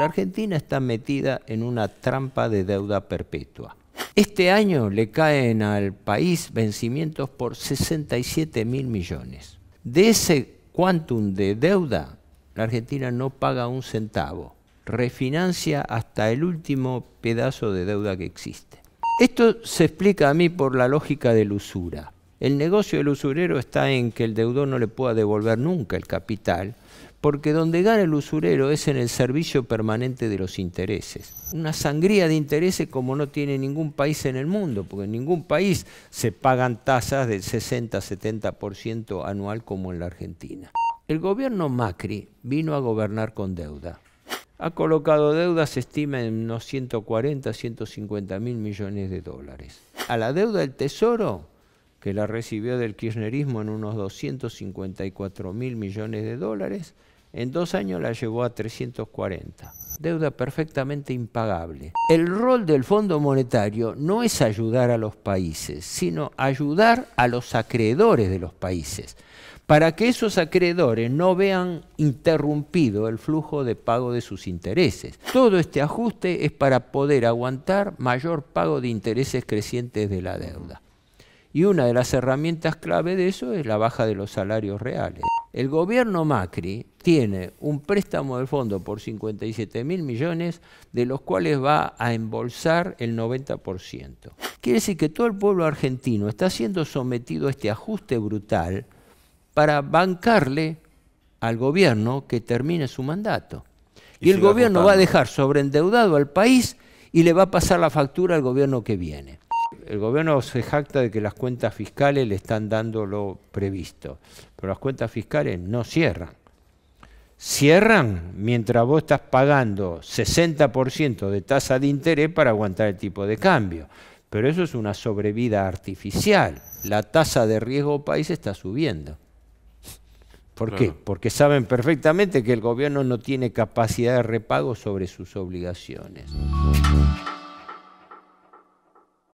La Argentina está metida en una trampa de deuda perpetua. Este año le caen al país vencimientos por 67 mil millones. De ese quantum de deuda, la Argentina no paga un centavo. Refinancia hasta el último pedazo de deuda que existe. Esto se explica a mí por la lógica de la usura. El negocio del usurero está en que el deudor no le pueda devolver nunca el capital, porque donde gana el usurero es en el servicio permanente de los intereses. Una sangría de intereses como no tiene ningún país en el mundo, porque en ningún país se pagan tasas del 60-70% anual como en la Argentina. El gobierno Macri vino a gobernar con deuda. Ha colocado deuda, se estima, en unos 140, 150 mil millones de dólares. A la deuda del Tesoro que la recibió del kirchnerismo en unos 254 mil millones de dólares, en dos años la llevó a 340. Deuda perfectamente impagable. El rol del Fondo Monetario no es ayudar a los países, sino ayudar a los acreedores de los países, para que esos acreedores no vean interrumpido el flujo de pago de sus intereses. Todo este ajuste es para poder aguantar mayor pago de intereses crecientes de la deuda. Y una de las herramientas clave de eso es la baja de los salarios reales. El gobierno Macri tiene un préstamo de fondo por 57 mil millones, de los cuales va a embolsar el 90%. Quiere decir que todo el pueblo argentino está siendo sometido a este ajuste brutal para bancarle al gobierno que termine su mandato. Y, el gobierno va a dejar sobreendeudado al país y le va a pasar la factura al gobierno que viene el gobierno se jacta de que las cuentas fiscales le están dando lo previsto, pero las cuentas fiscales no cierran. Cierran mientras vos estás pagando 60% de tasa de interés para aguantar el tipo de cambio. Pero eso es una sobrevida artificial. La tasa de riesgo país está subiendo. ¿Por qué? Porque saben perfectamente que el gobierno no tiene capacidad de repago sobre sus obligaciones.